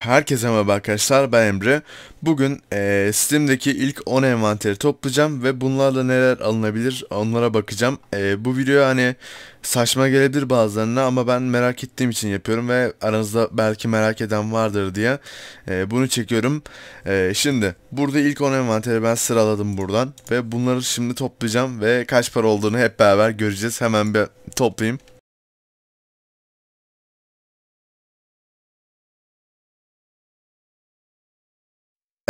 Herkese merhaba arkadaşlar ben Emre. Bugün e, Steam'deki ilk 10 envanteri toplayacağım ve bunlarla neler alınabilir onlara bakacağım. E, bu video hani saçma gelebilir bazılarına ama ben merak ettiğim için yapıyorum ve aranızda belki merak eden vardır diye e, bunu çekiyorum. E, şimdi burada ilk 10 envanteri ben sıraladım buradan ve bunları şimdi toplayacağım ve kaç para olduğunu hep beraber göreceğiz. Hemen bir toplayayım.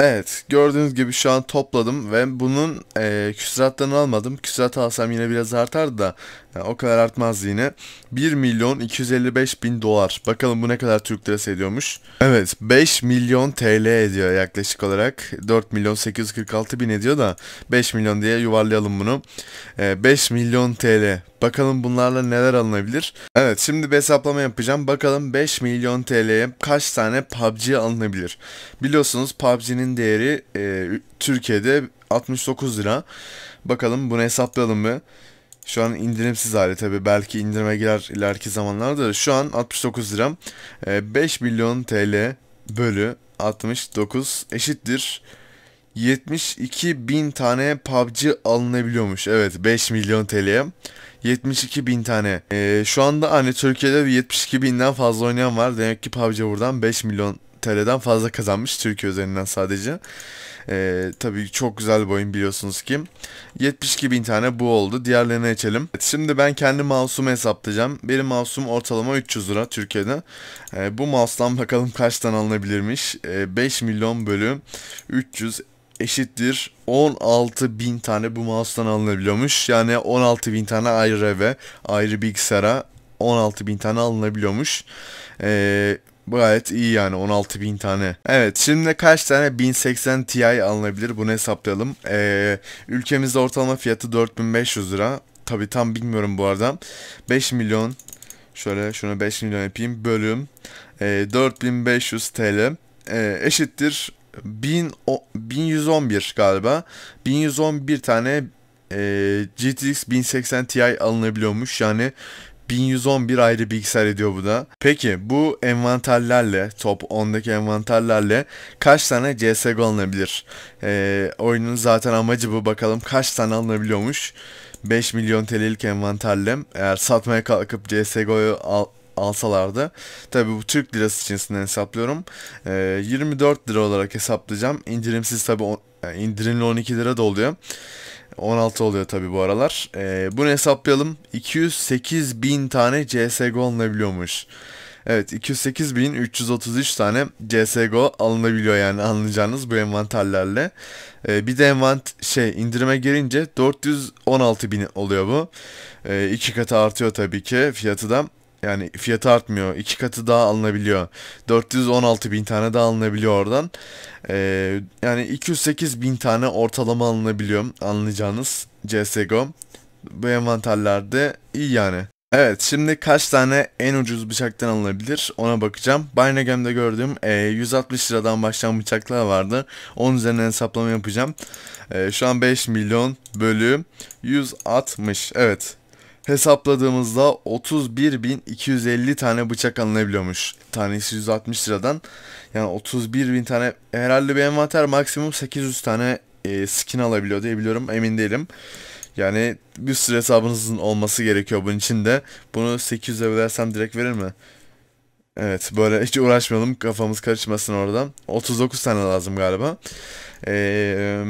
Evet gördüğünüz gibi şu an topladım ve bunun e, küsuratlarını almadım. Küsurat alsam yine biraz artardı da yani o kadar artmaz yine. 1 milyon 255 bin dolar. Bakalım bu ne kadar Türk lirası ediyormuş. Evet 5 milyon TL ediyor yaklaşık olarak. 4 milyon 846 bin ediyor da 5 milyon diye yuvarlayalım bunu. Ee, 5 milyon TL. Bakalım bunlarla neler alınabilir? Evet şimdi bir hesaplama yapacağım. Bakalım 5 milyon TL'ye kaç tane PUBG alınabilir? Biliyorsunuz PUBG'nin değeri e, Türkiye'de 69 lira. Bakalım bunu hesaplayalım mı? Şu an indirimsiz hali tabi. Belki indirime girer ileriki zamanlarda da. Şu an 69 liram. 5 ee, milyon TL bölü 69 eşittir. 72 bin tane PUBG alınabiliyormuş. Evet 5 milyon TL'ye. 72 bin tane. Ee, şu anda hani Türkiye'de 72 binden fazla oynayan var. Demek ki PUBG buradan 5 milyon TL'den fazla kazanmış Türkiye üzerinden sadece. Ee, tabii çok güzel bir oyun biliyorsunuz ki. 72 bin tane bu oldu. Diğerlerini açalım. Evet, şimdi ben kendi mouse'umu hesaplayacağım. Benim mouse'um ortalama 300 lira Türkiye'de. Ee, bu mouse'dan bakalım kaçtan alınabilirmiş. Ee, 5 milyon bölü 300 eşittir 16 bin tane bu mouse'dan alınabiliyormuş. Yani 16 bin tane ayrı ve ayrı bilgisayara 16 bin tane alınabiliyormuş. Ee, Gayet iyi yani 16 bin tane. Evet şimdi kaç tane 1080 Ti alınabilir bunu hesaplayalım. Ee, ülkemizde ortalama fiyatı 4500 lira. Tabi tam bilmiyorum bu arada. 5 milyon şöyle şunu 5 milyon yapayım bölüm e, 4500 TL e, eşittir 1000, o, 1111 galiba 1111 tane e, GTX 1080 Ti alınabiliyormuş yani 1111 ayrı bilgisayar ediyor bu da. Peki bu envanterlerle top 10'daki envanterlerle kaç tane CSGO alınabilir? Ee, oyunun zaten amacı bu bakalım kaç tane alınabiliyormuş. 5 milyon TL'lik envanterle eğer satmaya kalkıp CSGO'yu al, alsalardı. Tabi bu Türk lirası cinsinden hesaplıyorum. Ee, 24 lira olarak hesaplayacağım. İndirimsiz tabi e, indirimli 12 lira da oluyor. 16 oluyor tabi bu aralar. Ee, bunu hesaplayalım. 208 bin tane CSGO alınabiliyormuş. Evet 208 bin 333 tane CSGO alınabiliyor yani anlayacağınız bu envanterlerle. Ee, bir de envant şey indirime gelince 416 bin oluyor bu. Ee, iki katı artıyor tabii ki fiyatı da. Yani fiyatı artmıyor. iki katı daha alınabiliyor. 416 bin tane daha alınabiliyor oradan. Ee, yani 208 bin tane ortalama alınabiliyor. Anlayacağınız CSGO. Bu envanterlerde iyi yani. Evet şimdi kaç tane en ucuz bıçaktan alınabilir ona bakacağım. Bynegam'de gördüğüm e, 160 liradan başlayan bıçaklar vardı. Onun üzerine hesaplama yapacağım. E, şu an 5 milyon bölü 160 evet hesapladığımızda 31.250 tane bıçak alınabiliyormuş. Tanesi 160 liradan. Yani 31.000 tane herhalde bir envanter maksimum 800 tane e, skin alabiliyor diye biliyorum emin değilim. Yani bir sürü hesabınızın olması gerekiyor bunun için de. Bunu 800'e versem direkt verir mi? Evet böyle hiç uğraşmayalım kafamız karışmasın oradan. 39 tane lazım galiba. Ee,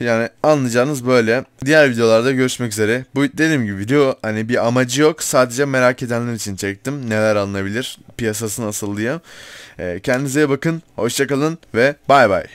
yani anlayacağınız böyle. Diğer videolarda görüşmek üzere. Bu dediğim gibi video hani bir amacı yok. Sadece merak edenler için çektim. Neler alınabilir, piyasası nasıl diye. Ee, kendinize bakın, hoşçakalın ve bay bay.